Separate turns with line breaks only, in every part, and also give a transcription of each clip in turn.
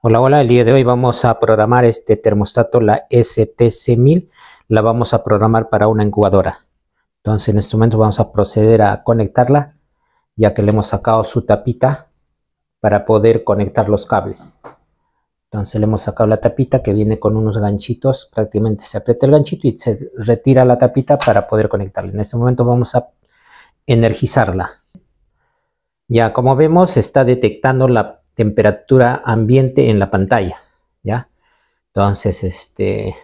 Hola, hola, el día de hoy vamos a programar este termostato, la STC1000, la vamos a programar para una incubadora. Entonces en este momento vamos a proceder a conectarla, ya que le hemos sacado su tapita para poder conectar los cables. Entonces le hemos sacado la tapita que viene con unos ganchitos, prácticamente se aprieta el ganchito y se retira la tapita para poder conectarla. En este momento vamos a energizarla. Ya como vemos está detectando la temperatura ambiente en la pantalla, ¿ya? Entonces, este,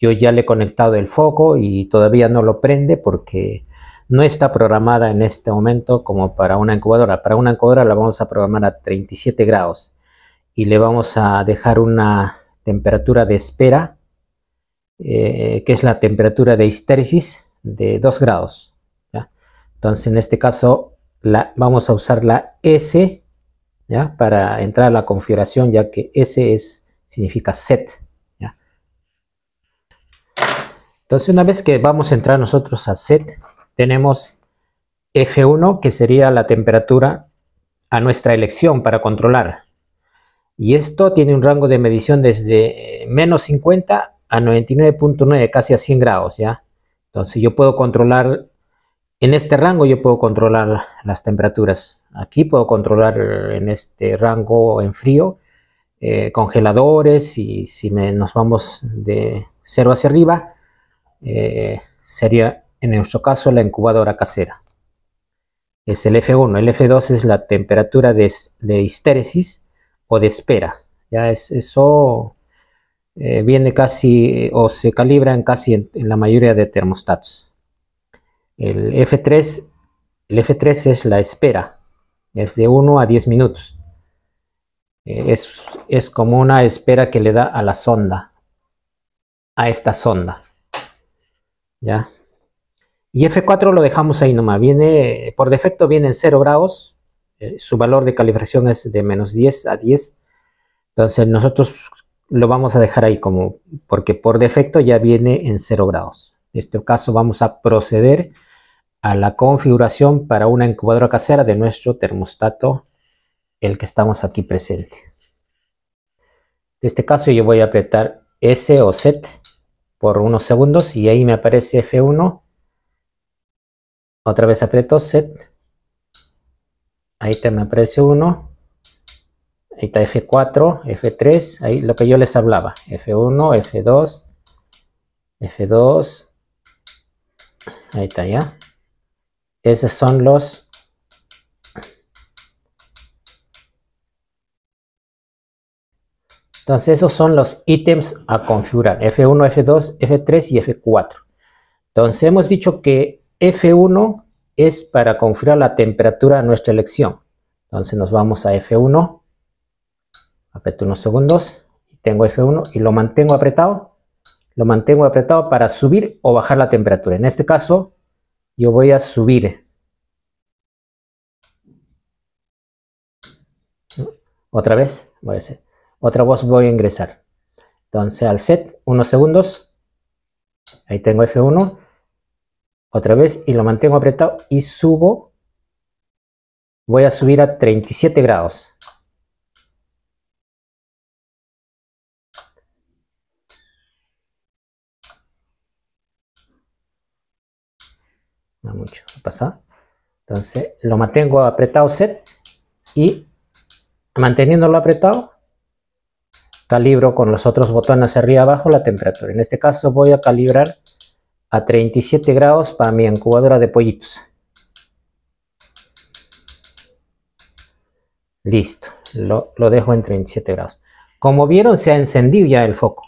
yo ya le he conectado el foco y todavía no lo prende porque no está programada en este momento como para una incubadora. Para una incubadora la vamos a programar a 37 grados y le vamos a dejar una temperatura de espera, eh, que es la temperatura de histéresis de 2 grados. Entonces, en este caso, la, vamos a usar la S para entrar a la configuración, ya que S es, significa set. Entonces, una vez que vamos a entrar nosotros a set, tenemos F1, que sería la temperatura a nuestra elección para controlar. Y esto tiene un rango de medición desde eh, menos 50 a 99.9, casi a 100 grados, ¿ya? Entonces yo puedo controlar, en este rango yo puedo controlar las temperaturas Aquí puedo controlar eh, en este rango en frío eh, congeladores y si nos vamos de cero hacia arriba eh, sería en nuestro caso la incubadora casera. Es el F1. El F2 es la temperatura de, de histéresis o de espera. Ya es, eso viene casi o se calibra en casi la mayoría de termostatos. El F3, el F3 es la espera, es de 1 a 10 minutos. Eh, es, como una espera que le da a la sonda, a esta sonda. ¿Ya? Y F4 lo dejamos ahí nomás, viene, por defecto viene en 0 grados, eh, su valor de calibración es de menos 10 a 10, entonces nosotros lo vamos a dejar ahí como, porque por defecto ya viene en 0 grados. En este caso vamos a proceder a la configuración para una incubadora casera de nuestro termostato, el que estamos aquí presente. En este caso yo voy a apretar S o Z por unos segundos y ahí me aparece F1. Otra vez aprieto set, Ahí te me aparece 1. Ahí está F4, F3, ahí lo que yo les hablaba. F1, F2, F2. Ahí está ya. Esos son los... Entonces esos son los ítems a configurar, F1, F2, F3 y F4. Entonces hemos dicho que F1 es para configurar la temperatura a nuestra elección. Entonces nos vamos a F1, Apreto unos segundos, y tengo F1 y lo mantengo apretado, lo mantengo apretado para subir o bajar la temperatura. En este caso yo voy a subir. Otra vez, Otra voz voy a ingresar. Entonces al set, unos segundos. Ahí tengo F1. Otra vez y lo mantengo apretado y subo. Voy a subir a 37 grados. mucho, ha Entonces lo mantengo apretado set y manteniéndolo apretado calibro con los otros botones arriba abajo la temperatura. En este caso voy a calibrar a 37 grados para mi incubadora de pollitos. Listo, lo, lo dejo en 37 grados. Como vieron se ha encendido ya el foco,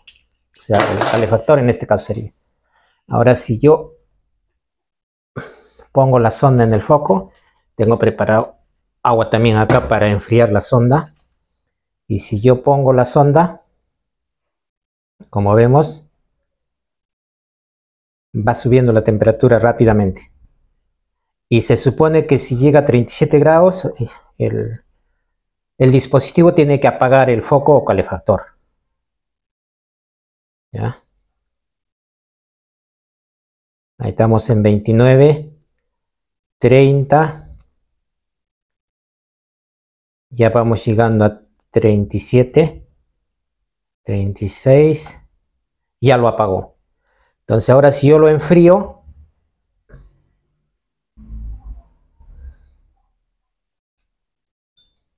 o sea el calefactor en este caso sería. Ahora si yo Pongo la sonda en el foco. Tengo preparado agua también acá para enfriar la sonda. Y si yo pongo la sonda, como vemos, va subiendo la temperatura rápidamente. Y se supone que si llega a 37 grados, el, dispositivo tiene que apagar el foco o calefactor. ¿Ya? Ahí estamos en 29. 30. Ya vamos llegando a 37. 36. Ya lo apagó. Entonces ahora si yo lo enfrío.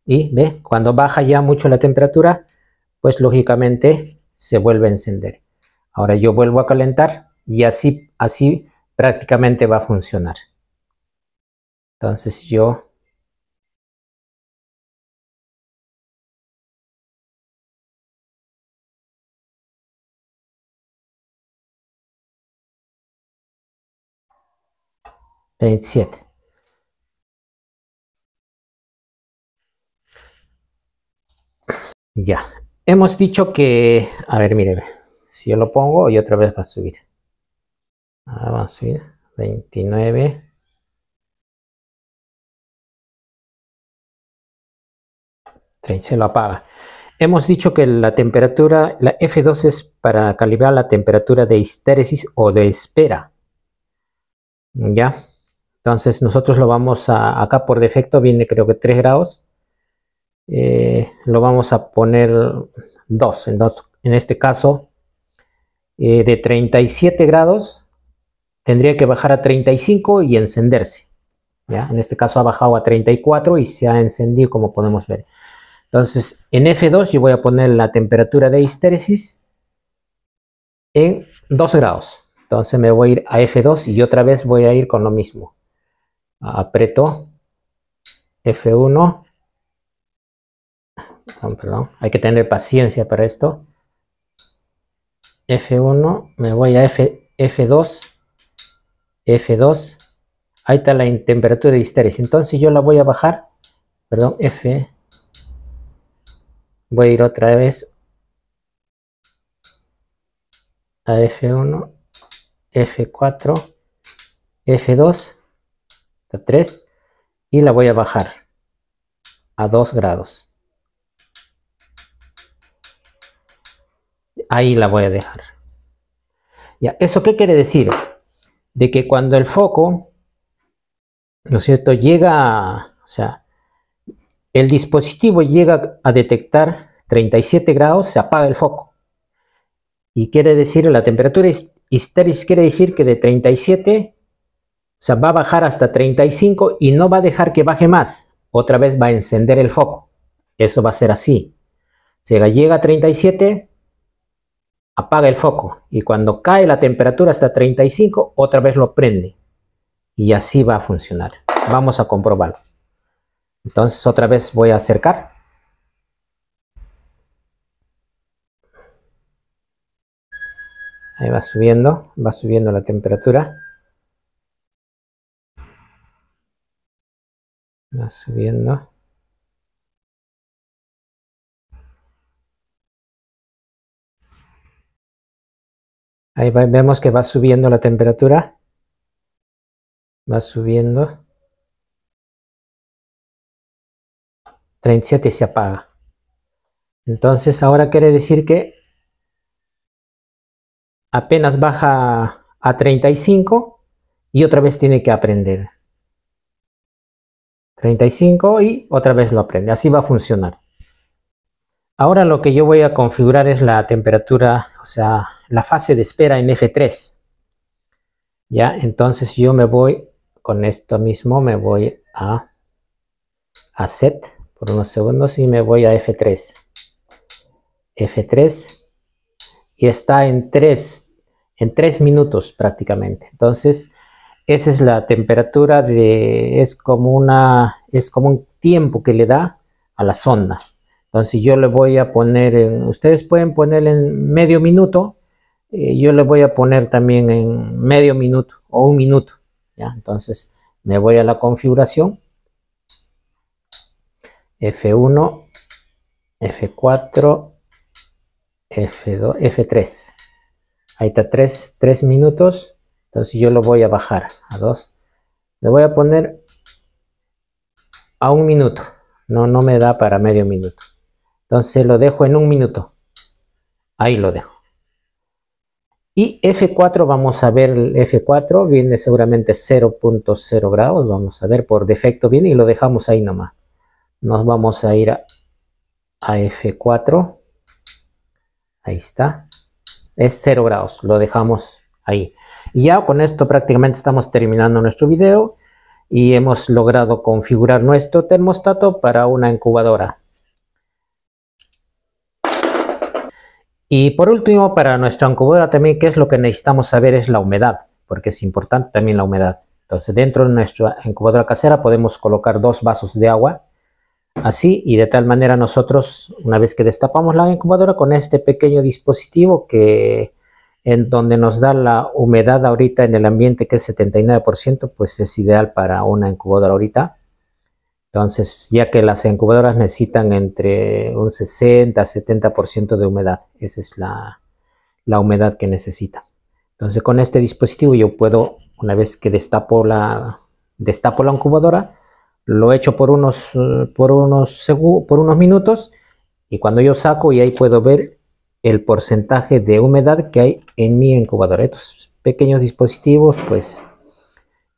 Y ve, cuando baja ya mucho la temperatura, pues lógicamente se vuelve a encender. Ahora yo vuelvo a calentar y así, así prácticamente va a funcionar. Entonces yo veintisiete. Ya, hemos dicho que, a ver, mire. si yo lo pongo y otra vez va a subir. Ah, va a subir, 29. se lo apaga. Hemos dicho que la temperatura, la F2 es para calibrar la temperatura de histéresis o de espera. ¿Ya? Entonces nosotros lo vamos a, acá por defecto viene creo que 3 grados. Eh, lo vamos a poner 2. en este caso, eh, de 37 grados tendría que bajar a 35 y encenderse. ¿Ya? En este caso ha bajado a 34 y se ha encendido como podemos ver. Entonces, en F2 yo voy a poner la temperatura de histéresis en 2 grados. Entonces me voy a ir a F2 y otra vez voy a ir con lo mismo. Apreto. F1. Ah, perdón, hay que tener paciencia para esto. F1, me voy a F, F2. F2. Ahí está la temperatura de histéresis. Entonces yo la voy a bajar. Perdón, F voy a ir otra vez a F1, F4, F2, a 3 y la voy a bajar a 2 grados. Ahí la voy a dejar. Ya, ¿eso qué quiere decir? De que cuando el foco, ¿no es cierto?, llega, o sea, el dispositivo llega a detectar 37 grados, se apaga el foco. Y quiere decir, la temperatura estéril quiere decir que de 37, se va a bajar hasta 35 y no va a dejar que baje más. Otra vez va a encender el foco. Eso va a ser así. Se llega a 37, apaga el foco. Y cuando cae la temperatura hasta 35, otra vez lo prende. Y así va a funcionar. Vamos a comprobarlo. Entonces otra vez voy a acercar. Ahí va subiendo, va subiendo la temperatura. Va subiendo. Ahí vemos que va subiendo la temperatura. Va subiendo. 37 se apaga. Entonces ahora quiere decir que apenas baja a 35 y otra vez tiene que aprender. 35 y otra vez lo aprende. Así va a funcionar. Ahora lo que yo voy a configurar es la temperatura, o sea, la fase de espera en F3. Ya, entonces yo me voy, con esto mismo me voy a, a set por unos segundos y me voy a F3. F3 y está en 3, en tres minutos prácticamente. Entonces, esa es la temperatura de, es como una, es como un tiempo que le da a la sonda. Entonces yo le voy a poner, en, ustedes pueden poner en medio minuto, eh, yo le voy a poner también en medio minuto o un minuto. ¿ya? Entonces me voy a la configuración F1, F4, F2, F3. Ahí está 3, minutos. Entonces yo lo voy a bajar a 2. Le voy a poner a un minuto. No, no me da para medio minuto. Entonces lo dejo en un minuto. Ahí lo dejo. Y F4, vamos a ver el F4, viene seguramente 0.0 grados, vamos a ver, por defecto viene y lo dejamos ahí nomás nos vamos a ir a, F4 ahí está es 0 grados lo dejamos ahí y ya con esto prácticamente estamos terminando nuestro video y hemos logrado configurar nuestro termostato para una incubadora y por último para nuestra incubadora también que es lo que necesitamos saber es la humedad porque es importante también la humedad entonces dentro de nuestra incubadora casera podemos colocar dos vasos de agua así y de tal manera nosotros una vez que destapamos la incubadora con este pequeño dispositivo que en donde nos da la humedad ahorita en el ambiente que es 79% pues es ideal para una incubadora ahorita entonces ya que las incubadoras necesitan entre un 60 70% de humedad esa es la, la humedad que necesita entonces con este dispositivo yo puedo una vez que destapo la destapo la incubadora lo echo por unos, por unos, por unos minutos y cuando yo saco y ahí puedo ver el porcentaje de humedad que hay en mi incubador. Estos pequeños dispositivos pues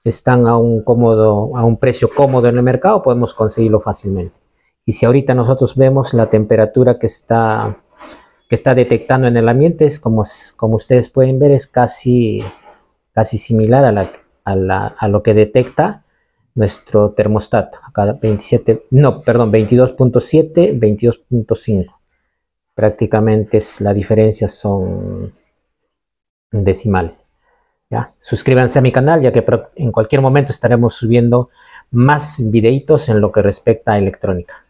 están a un, cómodo, a un precio cómodo en el mercado, podemos conseguirlo fácilmente. Y si ahorita nosotros vemos la temperatura que está, que está detectando en el ambiente, es como, como ustedes pueden ver, es casi, casi similar a, a, a lo que detecta nuestro termostato. Acá 27, no, perdón, 22.7, 22.5. Prácticamente es, la diferencia son decimales. ¿ya? Suscríbanse a mi canal ya que en cualquier momento estaremos subiendo más videitos en lo que respecta a electrónica.